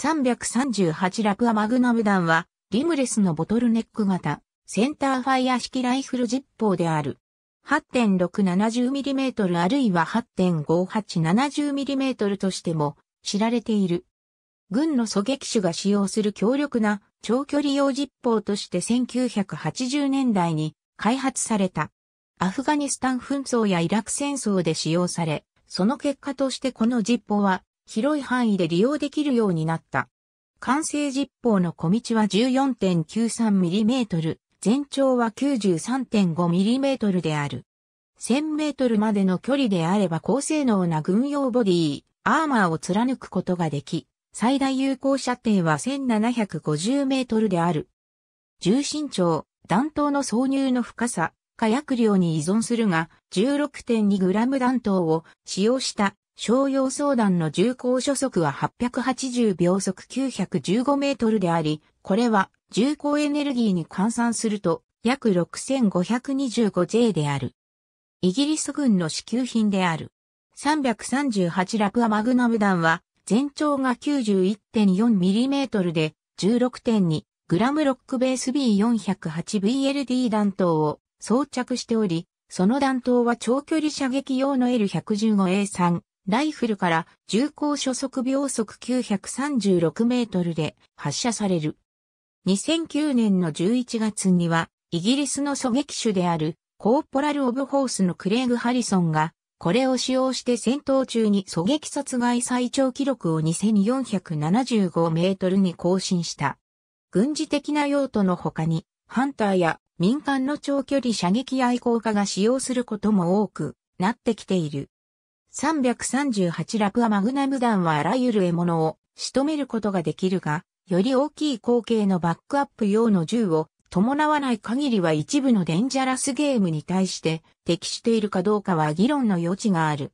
338ラプアマグナム弾は、リムレスのボトルネック型、センターファイア式ライフル実砲である。8.670mm あるいは 8.5870mm としても知られている。軍の狙撃手が使用する強力な長距離用実砲として1980年代に開発された。アフガニスタン紛争やイラク戦争で使用され、その結果としてこの実砲は広い範囲で利用できるようになった。完成実砲の小道は 14.93mm、全長は 93.5mm である。1000メートルまでの距離であれば高性能な軍用ボディ、アーマーを貫くことができ、最大有効射程は1750メートルである。重心長、弾頭の挿入の深さ、火薬量に依存するが、16.2g 弾頭を使用した商用相談の重工初速は880秒速915メートルであり、これは重工エネルギーに換算すると約 6525J である。イギリス軍の支給品である。338ラプアマグナム弾は全長が9 1 4トルで1 6 2ムロックベース B408VLD 弾頭を装着しており、その弾頭は長距離射撃用の L115A3 ライフルから重口初速秒速936メートルで発射される。2009年の11月には、イギリスの狙撃手であるコーポラル・オブ・ホースのクレイグ・ハリソンが、これを使用して戦闘中に狙撃殺害最長記録を2475メートルに更新した。軍事的な用途の他に、ハンターや民間の長距離射撃愛好家が使用することも多くなってきている。338ラプアマグナム弾はあらゆる獲物を仕留めることができるが、より大きい口径のバックアップ用の銃を伴わない限りは一部のデンジャラスゲームに対して適しているかどうかは議論の余地がある。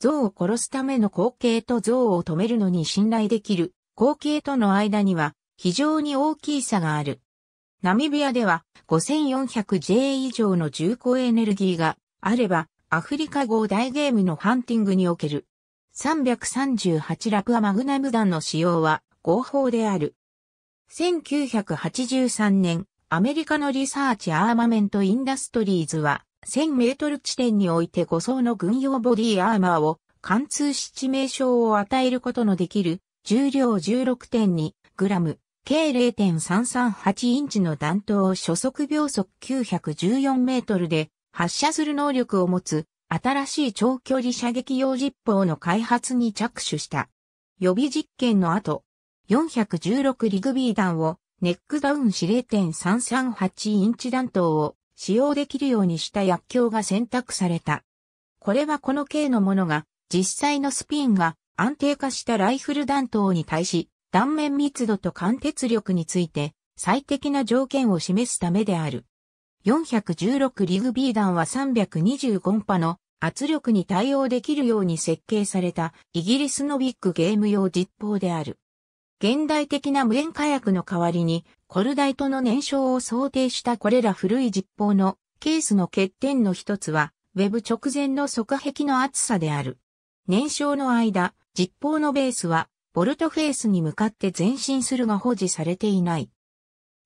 像を殺すための口径と像を止めるのに信頼できる口径との間には非常に大きい差がある。ナミビアでは 5400J 以上の重厚エネルギーがあればアフリカ号大ゲームのハンティングにおける338ラプアマグナム弾の使用は合法である。1983年、アメリカのリサーチアーマメントインダストリーズは1000メートル地点において5層の軍用ボディアーマーを貫通し致命傷を与えることのできる重量1 6 2グラム、計0.338インチの弾頭を初速秒速914メートルで発射する能力を持つ新しい長距離射撃用実砲の開発に着手した。予備実験の後、416リグビー弾をネックダウン指令点338インチ弾頭を使用できるようにした薬莢が選択された。これはこの系のものが実際のスピンが安定化したライフル弾頭に対し断面密度と貫鉄力について最適な条件を示すためである。416リグビー弾は325波の圧力に対応できるように設計されたイギリスのビッグゲーム用実砲である。現代的な無煙火薬の代わりにコルダイトの燃焼を想定したこれら古い実砲のケースの欠点の一つはウェブ直前の側壁の厚さである。燃焼の間、実砲のベースはボルトフェースに向かって前進するが保持されていない。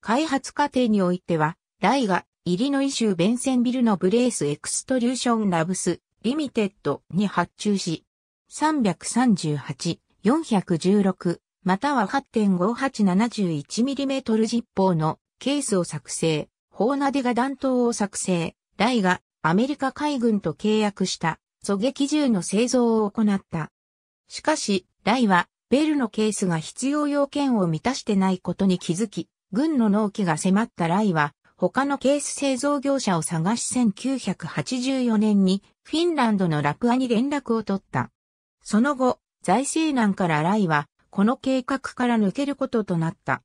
開発過程においては、台がイリノイ州ベンセンビルのブレースエクストリューションラブスリミテッドに発注し、338、416、または 8.5871mm 実ッーのケースを作成、ホーナデ弾頭を作成、ライがアメリカ海軍と契約した狙撃銃の製造を行った。しかし、ライはベルのケースが必要要件を満たしてないことに気づき、軍の納期が迫ったライは他のケース製造業者を探し1984年にフィンランドのラプアに連絡を取った。その後、財政難からライはこの計画から抜けることとなった。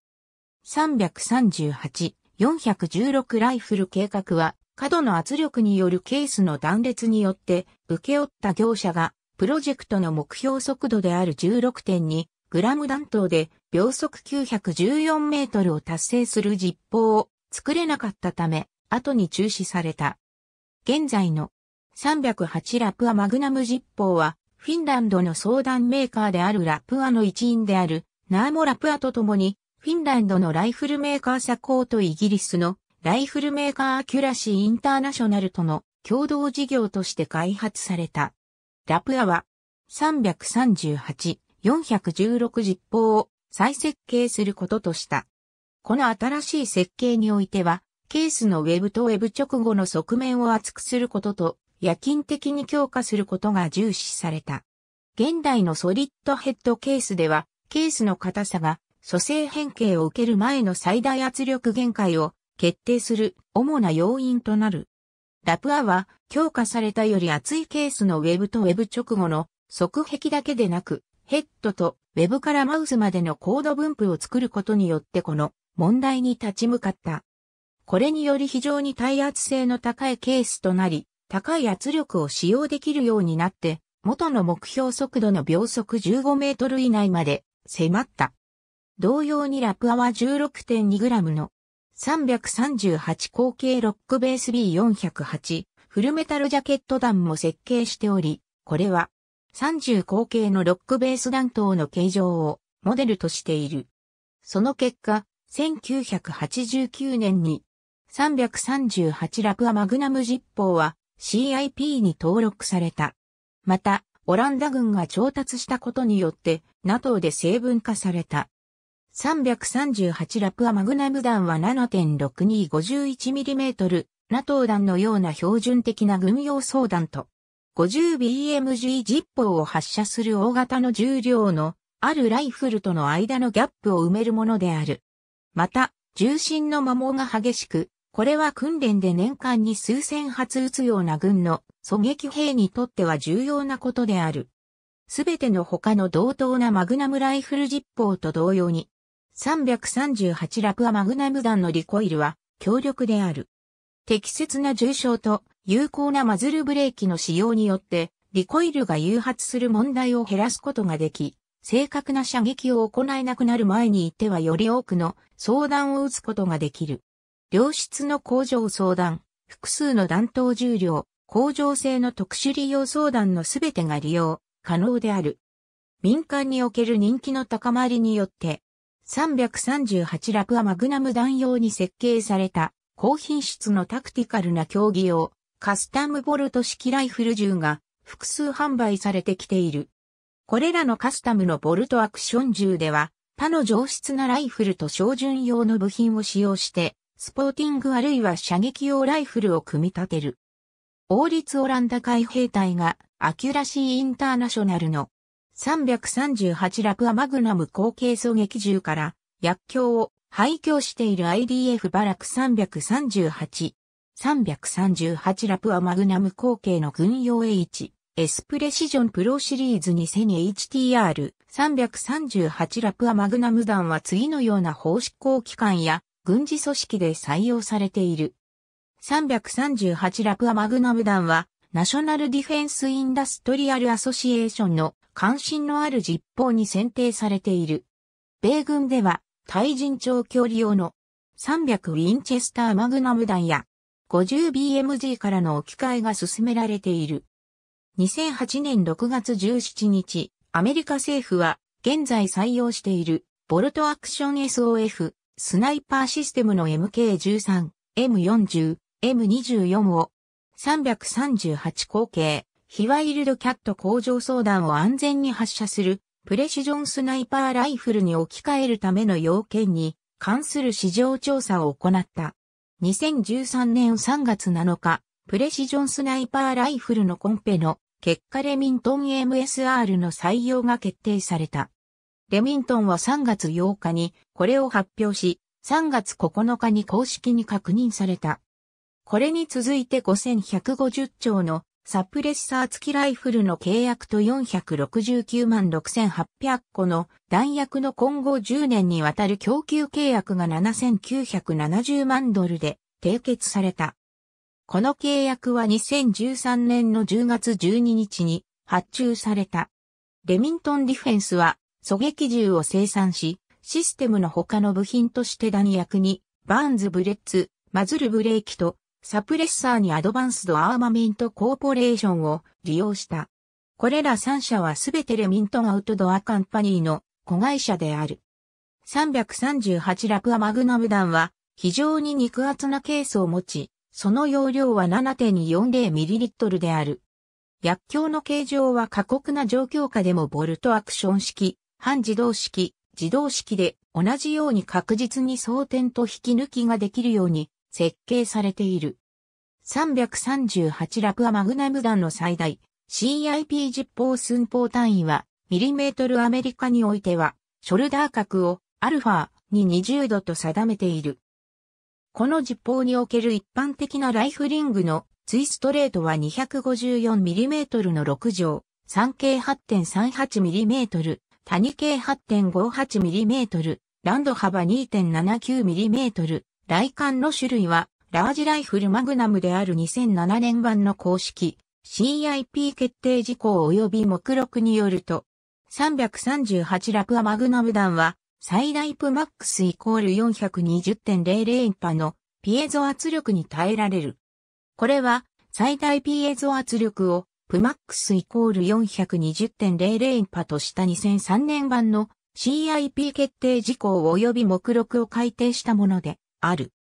338、416ライフル計画は過度の圧力によるケースの断裂によって受け負った業者がプロジェクトの目標速度である16.2グラム弾頭で秒速914メートルを達成する実報を作れなかったため、後に中止された。現在の308ラプアマグナム実報は、フィンランドの相談メーカーであるラプアの一員であるナーモラプアと共に、フィンランドのライフルメーカーサコーとイギリスのライフルメーカーアキュラシーインターナショナルとの共同事業として開発された。ラプアは338、416実報を再設計することとした。この新しい設計においては、ケースのウェブとウェブ直後の側面を厚くすることと、夜勤的に強化することが重視された。現代のソリッドヘッドケースでは、ケースの硬さが、組成変形を受ける前の最大圧力限界を決定する主な要因となる。ラプアは強化されたより厚いケースのウェブとウェブ直後の側壁だけでなく、ヘッドとウェブからマウスまでのコード分布を作ることによってこの問題に立ち向かった。これにより非常に耐圧性の高いケースとなり、高い圧力を使用できるようになって、元の目標速度の秒速15メートル以内まで迫った。同様にラプアは 16.2g の338口径ロックベース B408 フルメタルジャケット弾も設計しており、これは30口径のロックベース弾頭の形状をモデルとしている。その結果、1989年に338ラプアマグナム実砲は CIP に登録された。また、オランダ軍が調達したことによって NATO で成分化された。338ラプアマグナム弾は 7.6251mm、NATO 弾のような標準的な軍用装弾と、50BMG 実砲を発射する大型の重量のあるライフルとの間のギャップを埋めるものである。また、重心の摩耗が激しく、これは訓練で年間に数千発撃つような軍の狙撃兵にとっては重要なことである。すべての他の同等なマグナムライフル実砲と同様に、338ラクアマグナム弾のリコイルは強力である。適切な重傷と有効なマズルブレーキの使用によって、リコイルが誘発する問題を減らすことができ、正確な射撃を行えなくなる前にいてはより多くの相談を打つことができる。良質の工場相談、複数の弾頭重量、工場性の特殊利用相談のすべてが利用、可能である。民間における人気の高まりによって、338ラプアマグナム弾用に設計された高品質のタクティカルな競技用カスタムボルト式ライフル銃が複数販売されてきている。これらのカスタムのボルトアクション銃では他の上質なライフルと照準用の部品を使用して、スポーティングあるいは射撃用ライフルを組み立てる。王立オランダ海兵隊がアキュラシーインターナショナルの338ラプアマグナム後継狙撃銃から薬莢を廃墟している IDF バラク338。338ラプアマグナム後継の軍用 H。エスプレシジョンプロシリーズ 2000HTR338 ラプアマグナム弾は次のような法執行機関や軍事組織で採用されている。338ラプアマグナム弾はナショナルディフェンスインダストリアルアソシエーションの関心のある実報に選定されている。米軍では対人長距離用の300ウィンチェスターマグナム弾や 50BMG からの置き換えが進められている。2008年6月17日、アメリカ政府は現在採用しているボルトアクション SOF スナイパーシステムの MK13、M40、M24 を338口径、非ワイルドキャット工場相談を安全に発射するプレシジョンスナイパーライフルに置き換えるための要件に関する市場調査を行った。2013年3月7日、プレシジョンスナイパーライフルのコンペの結果レミントン MSR の採用が決定された。レミントンは3月8日にこれを発表し、3月9日に公式に確認された。これに続いて5150兆のサプレッサー付きライフルの契約と469万6800個の弾薬の今後10年にわたる供給契約が7970万ドルで締結された。この契約は2013年の10月12日に発注された。レミントンディフェンスは狙撃銃を生産し、システムの他の部品として弾薬に、バーンズブレッツ、マズルブレーキと、サプレッサーにアドバンスドアーマメントコーポレーションを利用した。これら3社はすべてレミントンアウトドアカンパニーの子会社である。338ラプアマグナム弾は非常に肉厚なケースを持ち、その容量は 7.40ml である。薬莢の形状は過酷な状況下でもボルトアクション式、半自動式、自動式で同じように確実に装填と引き抜きができるように設計されている。338ラクアマグナム弾の最大 CIP 実砲寸法単位はミリメートルアメリカにおいてはショルダー角をアルファに20度と定めている。この実砲における一般的なライフリングのツイストレートは 254mm の6畳、3径 8.38mm、谷径 8.58mm、ランド幅 2.79mm、来館の種類は、ラージライフルマグナムである2007年版の公式、CIP 決定事項及び目録によると、338ラクアマグナム弾は、最大プマックスイコール420.00パのピエゾ圧力に耐えられる。これは最大ピエゾ圧力をプマックスイコール420.00パとした2003年版の CIP 決定事項及び目録を改定したものである。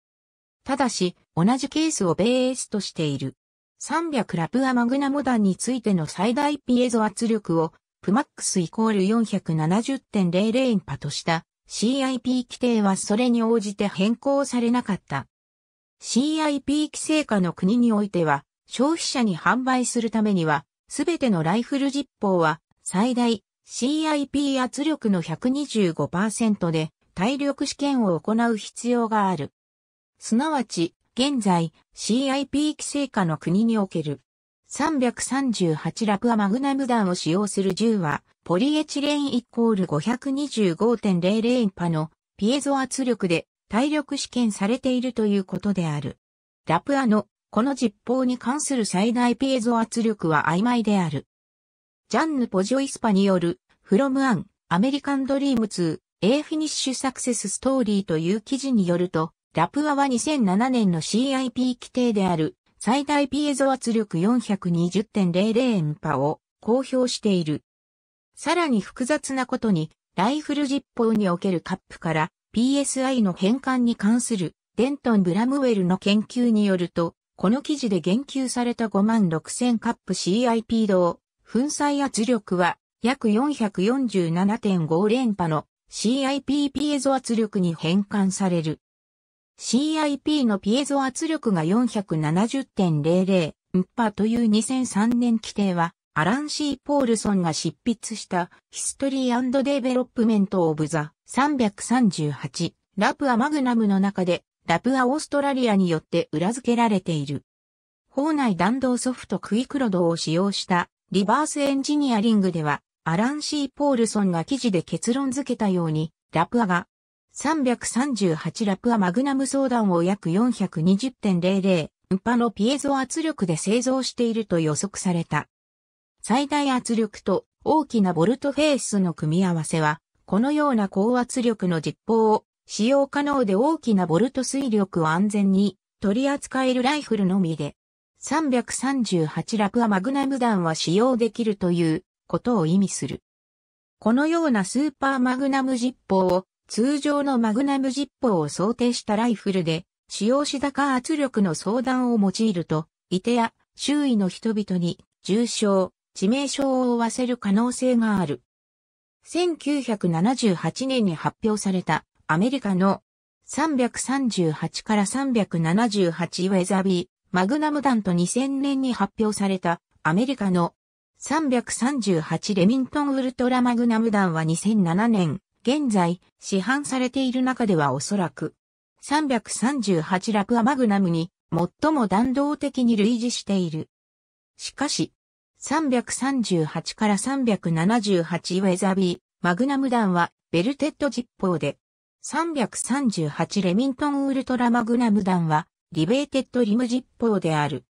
ただし、同じケースをベースとしている。300ラプアマグナモダンについての最大ピエゾ圧力をプマックスイコール470.00パとした CIP 規定はそれに応じて変更されなかった。CIP 規制下の国においては、消費者に販売するためには、すべてのライフル実報は、最大 CIP 圧力の125%で、体力試験を行う必要がある。すなわち、現在、CIP 規制下の国における338ラプアマグナム弾を使用する銃は、ポリエチレンイコール525.00パのピエゾ圧力で体力試験されているということである。ラプアのこの実報に関する最大ピエゾ圧力は曖昧である。ジャンヌ・ポジョイスパによる、フロムアン、アメリカンドリーム2、A フィニッシュサクセスストーリーという記事によると、ラプアは2007年の CIP 規定である最大ピエゾ圧力420.00パを公表している。さらに複雑なことに、ライフル実法におけるカップから PSI の変換に関するデントン・ブラムウェルの研究によると、この記事で言及された56000カップ CIP 同、粉砕圧力は約447.5連波の CIP ピエゾ圧力に変換される。CIP のピエゾ圧力が470.00ムッパという2003年規定は、アラン・シー・ポールソンが執筆したヒストリーデベロップメント・オブ・ザ338ラプア・マグナムの中でラプア・オーストラリアによって裏付けられている。法内弾道ソフトクイクロドを使用したリバースエンジニアリングでは、アラン・シー・ポールソンが記事で結論付けたように、ラプアが338ラプアマグナム相談を約420.00運波のピエゾ圧力で製造していると予測された。最大圧力と大きなボルトフェースの組み合わせは、このような高圧力の実砲を使用可能で大きなボルト水力を安全に取り扱えるライフルのみで、338ラプアマグナム弾は使用できるということを意味する。このようなスーパーマグナム実砲を通常のマグナム実ーを想定したライフルで、使用し高圧力の相談を用いると、いてや周囲の人々に重傷、致命傷を負わせる可能性がある。1978年に発表されたアメリカの338から378ウェザビーマグナム弾と2000年に発表されたアメリカの338レミントンウルトラマグナム弾は2007年現在、市販されている中ではおそらく、338ラクアマグナムに最も弾道的に類似している。しかし、338から378ウェザビー、マグナム弾はベルテッド実砲で、338レミントンウルトラマグナム弾はリベーテッドリム実砲である。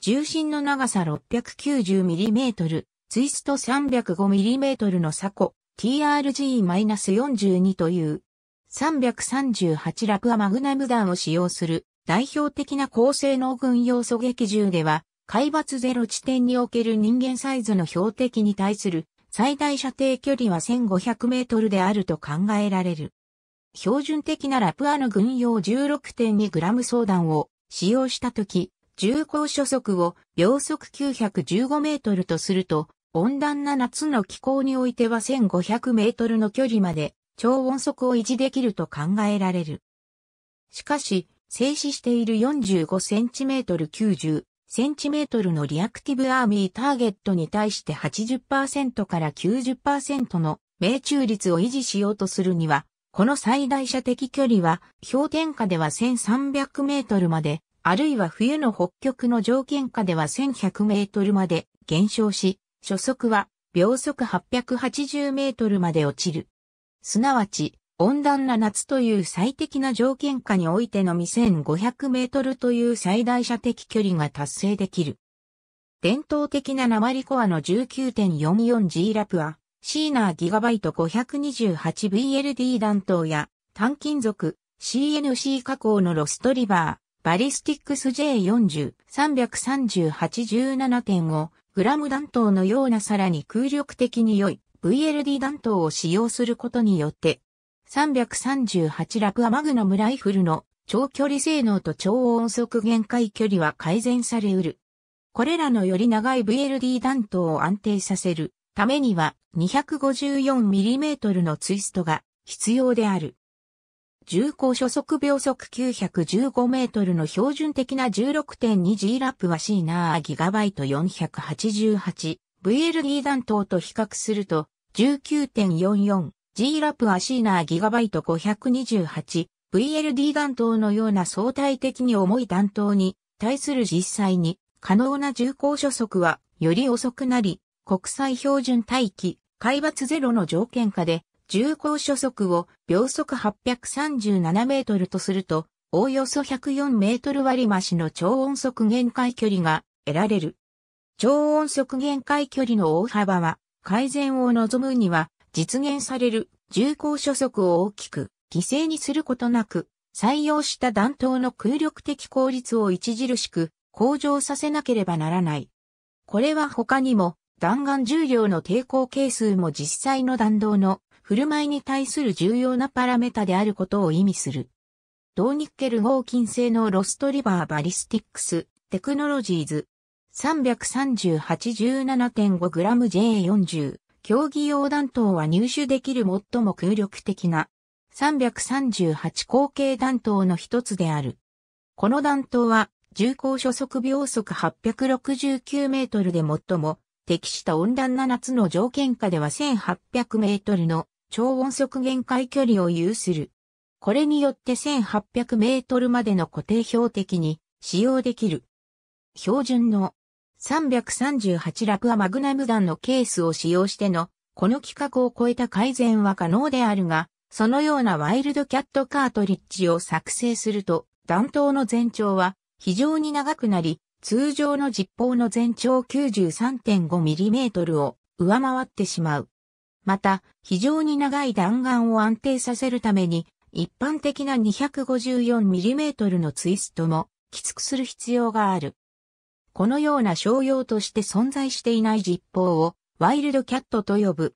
重心の長さ 690mm、ツイスト 305mm の鎖骨、TRG-42 という、338ラプアマグナム弾を使用する代表的な高性能軍用狙撃銃では、海抜ゼロ地点における人間サイズの標的に対する最大射程距離は1500メートルであると考えられる。標準的なラプアの軍用1 6 2ム装弾を使用したとき、重厚初速を秒速915メートルとすると、温暖な夏の気候においては1500メートルの距離まで超音速を維持できると考えられる。しかし、静止している4 5センチメートル9 0センチメートルのリアクティブアーミーターゲットに対して80%から90%の命中率を維持しようとするには、この最大射的距離は氷点下では1300メートルまで、あるいは冬の北極の条件下では1100メートルまで減少し、初速は秒速880メートルまで落ちる。すなわち、温暖な夏という最適な条件下においての2500メートルという最大射的距離が達成できる。伝統的な鉛コアの 19.44G ラプは、シーナーギガバイト 528VLD 弾頭や単金属 CNC 加工のロストリバー、バリスティックス J40、33817点をグラム弾頭のようなさらに空力的に良い VLD 弾頭を使用することによって、338ラプアマグナムライフルの長距離性能と超音速限界距離は改善されうる。これらのより長い VLD 弾頭を安定させるためには 254mm のツイストが必要である。重厚初速秒速915メートルの標準的な 16.2G ラップはシーーナギガバイト4 8 8 VLD 弾頭と比較すると 19.44G ラップはシーーナギガバイト5 2 8 VLD 弾頭のような相対的に重い弾頭に対する実際に可能な重厚初速はより遅くなり国際標準待機海抜ゼロの条件下で重高初速を秒速837メートルとすると、おおよそ104メートル割増しの超音速限界距離が得られる。超音速限界距離の大幅は、改善を望むには、実現される重高初速を大きく犠牲にすることなく、採用した弾頭の空力的効率を著しく向上させなければならない。これは他にも弾丸重量の抵抗係数も実際の弾道の振る舞いに対する重要なパラメータであることを意味する。同ニッケル合金製のロストリバーバリスティックステクノロジーズ 33817.5gJ40 競技用弾頭は入手できる最も空力的な338口径弾頭の一つである。この弾頭は重高初速秒速869メートルで最も適した温暖な夏の条件下では1800メートルの超音速限界距離を有する。これによって1800メートルまでの固定標的に使用できる。標準の338ラプアマグナム弾のケースを使用しての、この規格を超えた改善は可能であるが、そのようなワイルドキャットカートリッジを作成すると、弾頭の全長は非常に長くなり、通常の実砲の全長 93.5mm を上回ってしまう。また、非常に長い弾丸を安定させるために、一般的な 254mm のツイストも、きつくする必要がある。このような商用として存在していない実砲を、ワイルドキャットと呼ぶ。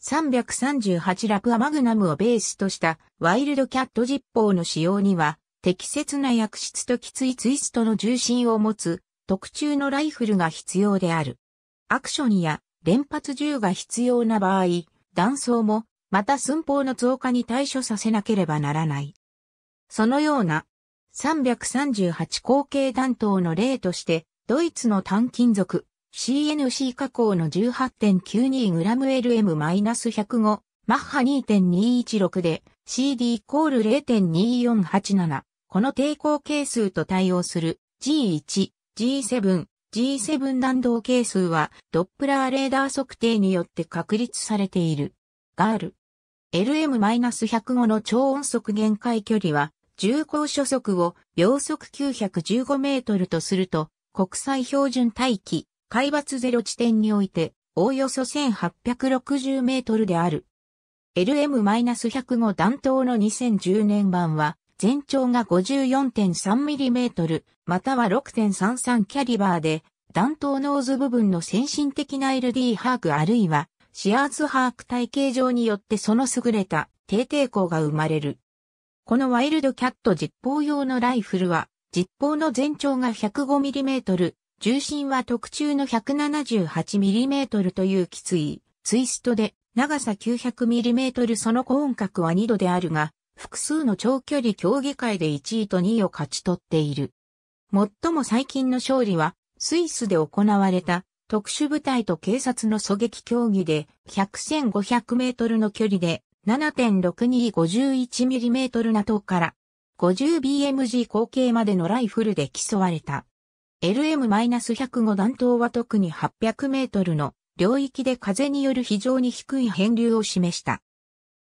338ラプアマグナムをベースとしたワイルドキャット実砲の使用には適切な薬質ときついツイストの重心を持つ特注のライフルが必要である。アクションや連発銃が必要な場合、弾倉も、また寸法の増加に対処させなければならない。そのような、338口径弾頭の例として、ドイツの単金属、CNC 加工の 18.92gLM-105、マッハ2.216で CD イコール0.2487。この抵抗係数と対応する G1、G7、G7 弾道係数はドップラーレーダー測定によって確立されている。ガール。LM-105 の超音速限界距離は重高初速を秒速915メートルとすると国際標準大気、海抜ゼロ地点においておおよそ1860メートルである。LM-105 弾頭の2010年版は全長が 54.3mm または6.33キャリバーで、弾頭ノーズ部分の先進的な LD ハークあるいはシアーズハーク体系上によってその優れた低抵抗が生まれる。このワイルドキャット実砲用のライフルは、実砲の全長が 105mm、重心は特注の 178mm というきついツイストで、長さ 900mm その高音角は2度であるが、複数の長距離競技会で1位と2位を勝ち取っている。最も最近の勝利は、スイスで行われた特殊部隊と警察の狙撃競技で100 1500メートルの距離で 7.6251mm ートから 50BMG 口径までのライフルで競われた。LM-105 弾頭は特に800メートルの領域で風による非常に低い変流を示した。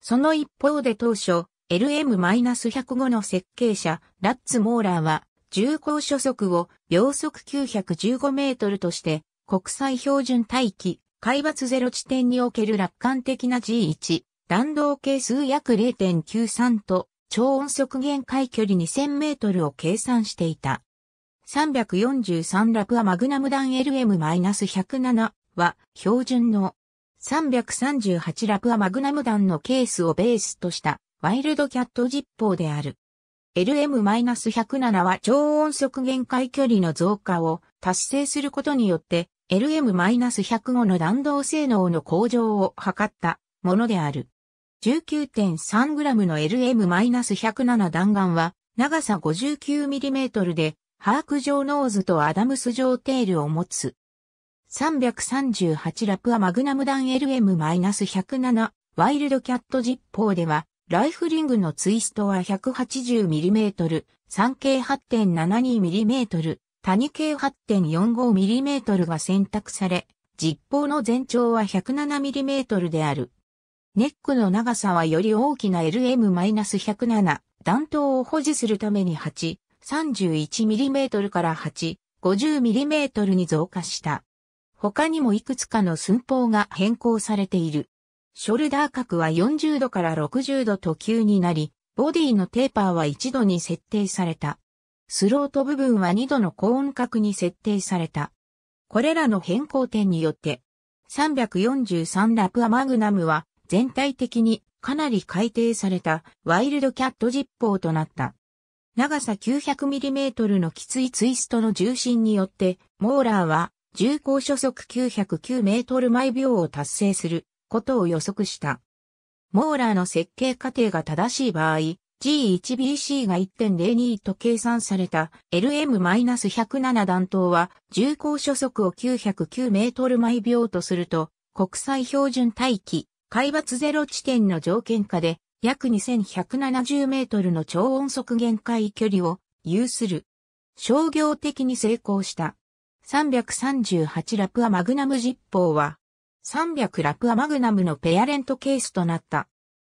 その一方で当初、LM-105 の設計者、ラッツ・モーラーは、重厚初速を秒速915メートルとして、国際標準大気、海抜ゼロ地点における楽観的な G1、弾道係数約0.93と、超音速限界距離2000メートルを計算していた。343ラプアマグナム弾 LM-107 は、標準の338ラプアマグナム弾のケースをベースとしたワイルドキャット実法である。LM-107 は超音速限界距離の増加を達成することによって LM-105 の弾道性能の向上を図ったものである。19.3g の LM-107 弾丸は長さ 59mm でハーク状ノーズとアダムス状テールを持つ。338ラプアマグナム弾 LM-107 ワイルドキャット実砲ではライフリングのツイストは 180mm、3径 8.72mm、谷径 8.45mm が選択され、実砲の全長は 107mm である。ネックの長さはより大きな LM-107、弾頭を保持するために8、31mm から8、50mm に増加した。他にもいくつかの寸法が変更されている。ショルダー角は40度から60度と急になり、ボディのテーパーは1度に設定された。スロート部分は2度の高音角に設定された。これらの変更点によって、343ラプアマグナムは全体的にかなり改定されたワイルドキャット実砲となった。長さ 900mm のきついツイストの重心によって、モーラーは重高初速 909m 毎秒を達成することを予測した。モーラーの設計過程が正しい場合、G1BC が1.02と計算された LM-107 弾頭は重厚初速を909メートル毎秒とすると国際標準待機、海抜ゼロ地点の条件下で約2170メートルの超音速限界距離を有する。商業的に成功した。338ラプアマグナム実砲は300ラプアマグナムのペアレントケースとなった。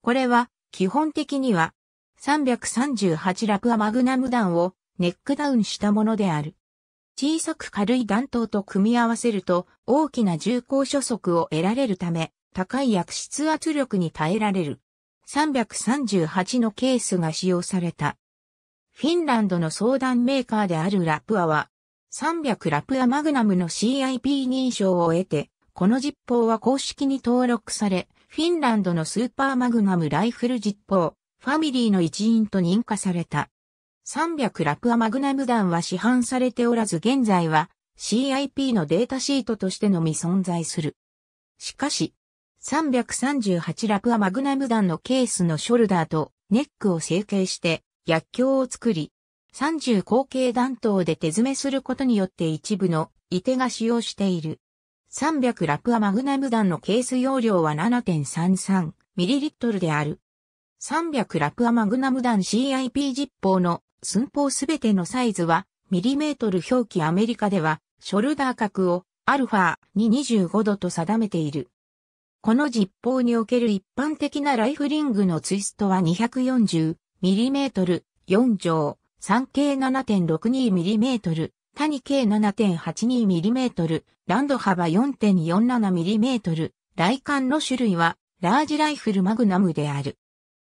これは、基本的には、338ラプアマグナム弾をネックダウンしたものである。小さく軽い弾頭と組み合わせると大きな重厚初速を得られるため高い薬質圧力に耐えられる。338のケースが使用された。フィンランドの相談メーカーであるラプアは300ラプアマグナムの CIP 認証を得てこの実報は公式に登録され、フィンランドのスーパーマグナムライフル実報。ファミリーの一員と認可された。300ラプアマグナム弾は市販されておらず現在は CIP のデータシートとしてのみ存在する。しかし、338ラプアマグナム弾のケースのショルダーとネックを成形して薬莢を作り、30口径弾頭で手詰めすることによって一部の射手が使用している。300ラプアマグナム弾のケース容量は 7.33ml である。300ラプアマグナム弾 CIP 実砲の寸法すべてのサイズは、ミリメートル表記アメリカでは、ショルダー角をアルファに25度と定めている。この実砲における一般的なライフリングのツイストは 240mm4 乗 3K7.62mm 谷径 7.82mm、ランド幅 4.47mm、来艦の種類は、ラージライフルマグナムである。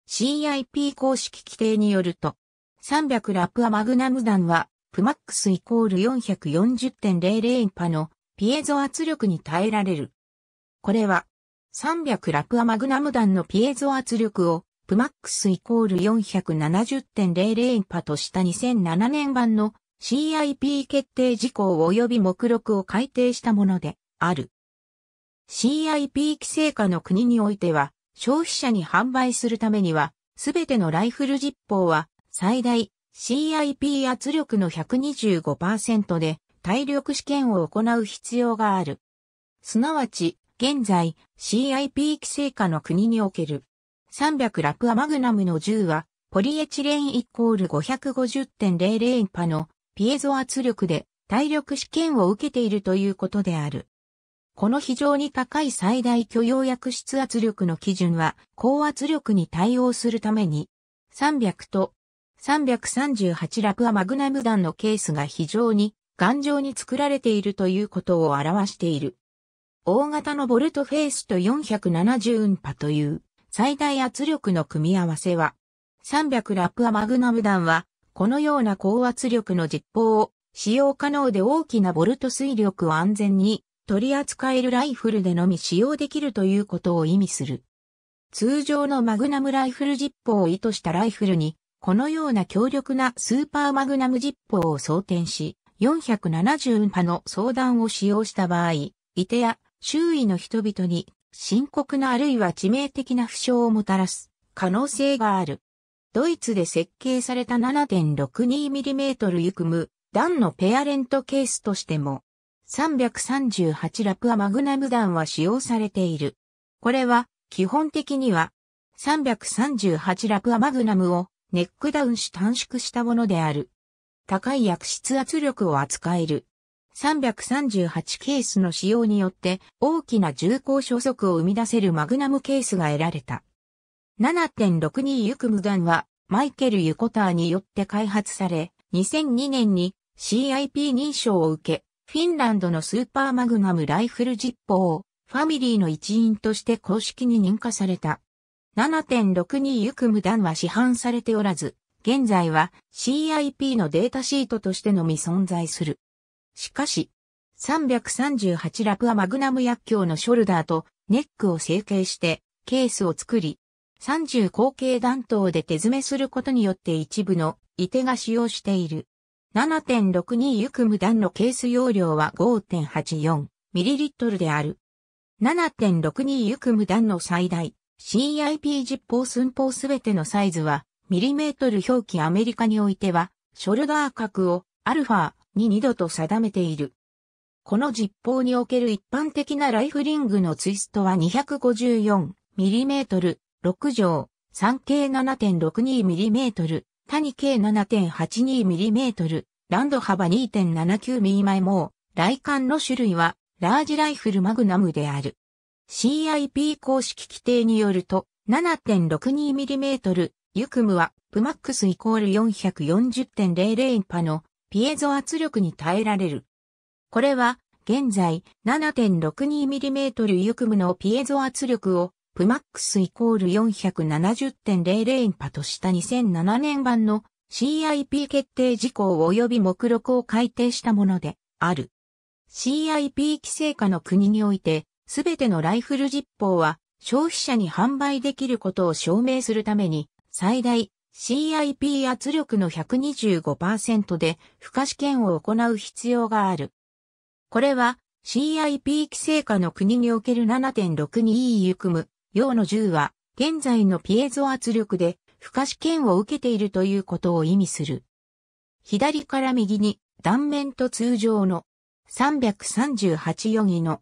CIP 公式規定によると、300ラプアマグナム弾は、プマックスイコール440.00パのピエゾ圧力に耐えられる。これは、300ラプアマグナム弾のピエゾ圧力を、プマックスイコール470.00パとした2007年版の CIP 決定事項及び目録を改定したものである。CIP 規制下の国においては、消費者に販売するためには、すべてのライフル実報は最大 CIP 圧力の125%で体力試験を行う必要がある。すなわち、現在 CIP 規制下の国における300ラプアマグナムの銃はポリエチレンイコール550.00イパのピエゾ圧力で体力試験を受けているということである。この非常に高い最大許容薬質圧力の基準は、高圧力に対応するために、300と338ラプアマグナム弾のケースが非常に頑丈に作られているということを表している。大型のボルトフェースと470運波という最大圧力の組み合わせは、300ラプアマグナム弾はこのような高圧力の実砲を使用可能で大きなボルト水力を安全に取り扱えるライフルでのみ使用できるということを意味する。通常のマグナムライフル実砲を意図したライフルに、このような強力なスーパーマグナム実砲を装填し、470運波の相談を使用した場合、いてや周囲の人々に深刻なあるいは致命的な負傷をもたらす可能性がある。ドイツで設計された 7.62mm ゆくむ弾のペアレントケースとしても、338ラプアマグナム弾は使用されている。これは、基本的には、338ラプアマグナムをネックダウンし短縮したものである。高い薬質圧力を扱える。338ケースの使用によって大きな重厚所属を生み出せるマグナムケースが得られた。7.62ユクムダンは、マイケル・ユコターによって開発され、2002年に CIP 認証を受け、フィンランドのスーパーマグナムライフル実法、ファミリーの一員として公式に認可された。7.62ユクムダンは市販されておらず、現在は CIP のデータシートとしてのみ存在する。しかし、338ラプアマグナム薬莢のショルダーとネックを成形してケースを作り、30口径弾頭で手詰めすることによって一部の射手が使用している。7.62行く無弾のケース容量は 5.84ml である。7.62行く無弾の最大 CIP 実砲寸法すべてのサイズは、ミリメートル表記アメリカにおいては、ショルダー角をアルファに2度と定めている。この実砲における一般的なライフリングのツイストは 254mm 6畳、3径 7.62mm、谷径 7.82mm、ランド幅 2.79mm 前も、来館の種類は、ラージライフルマグナムである。CIP 公式規定によると、7.62mm、ユクムは、プマックスイコール440.00パのピエゾ圧力に耐えられる。これは、現在 7.62mm ユクムのピエゾ圧力をプマックスイコール470.00ンパとした2007年版の CIP 決定事項及び目録を改定したものである。CIP 規制下の国において、すべてのライフル実報は消費者に販売できることを証明するために、最大 CIP 圧力の125%で不可試験を行う必要がある。これは CIP 規制下の国における7.62 e u 組む用の銃は、現在のピエゾ圧力で、不可試験を受けているということを意味する。左から右に、断面と通常の338ヨギの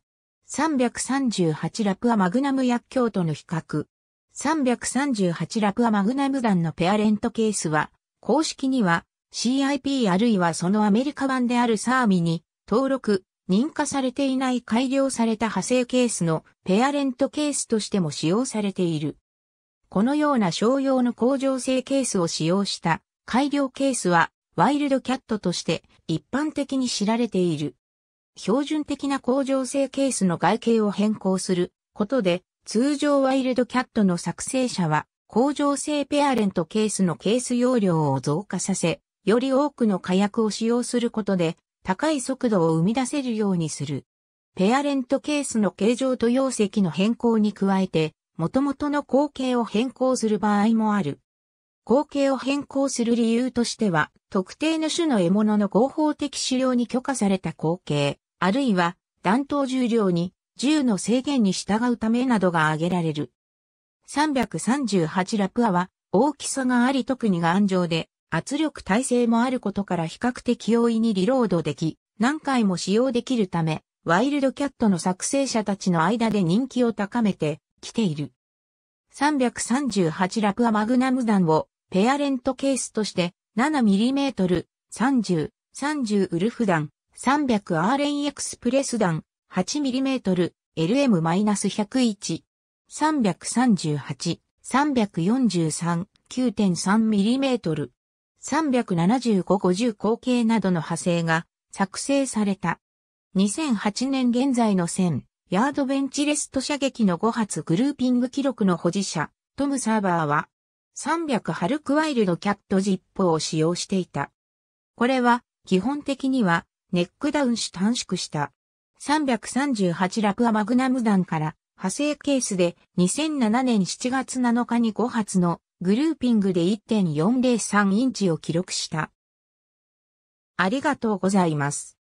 338ラプアマグナム薬莢との比較。338ラプアマグナム弾のペアレントケースは、公式には CIP あるいはそのアメリカ版であるサーミに登録、認可されていない改良された派生ケースのペアレントケースとしても使用されている。このような商用の工場性ケースを使用した改良ケースはワイルドキャットとして一般的に知られている。標準的な工場性ケースの外形を変更することで通常ワイルドキャットの作成者は工場性ペアレントケースのケース容量を増加させ、より多くの火薬を使用することで高い速度を生み出せるようにする。ペアレントケースの形状と容積の変更に加えて、元々の光景を変更する場合もある。光景を変更する理由としては、特定の種の獲物の合法的狩料に許可された光景、あるいは弾頭重量に銃の制限に従うためなどが挙げられる。338ラプアは大きさがあり特に頑丈で圧力耐性もあることから比較的容易にリロードでき、何回も使用できるため、ワイルドキャットの作成者たちの間で人気を高めてきている。338ラプアマグナム弾をペアレントケースとして 7mm、30、30ウルフ弾、300アーレンエクスプレス弾、8mm、LM-101、338、343、9.3mm。37550口径などの派生が作成された。2008年現在の1000ヤードベンチレスト射撃の5発グルーピング記録の保持者、トム・サーバーは300ハルクワイルドキャットジッポーを使用していた。これは基本的にはネックダウンし短縮した338ラプアマグナム弾から派生ケースで2007年7月7日に5発のグルーピングで1.403インチを記録した。ありがとうございます。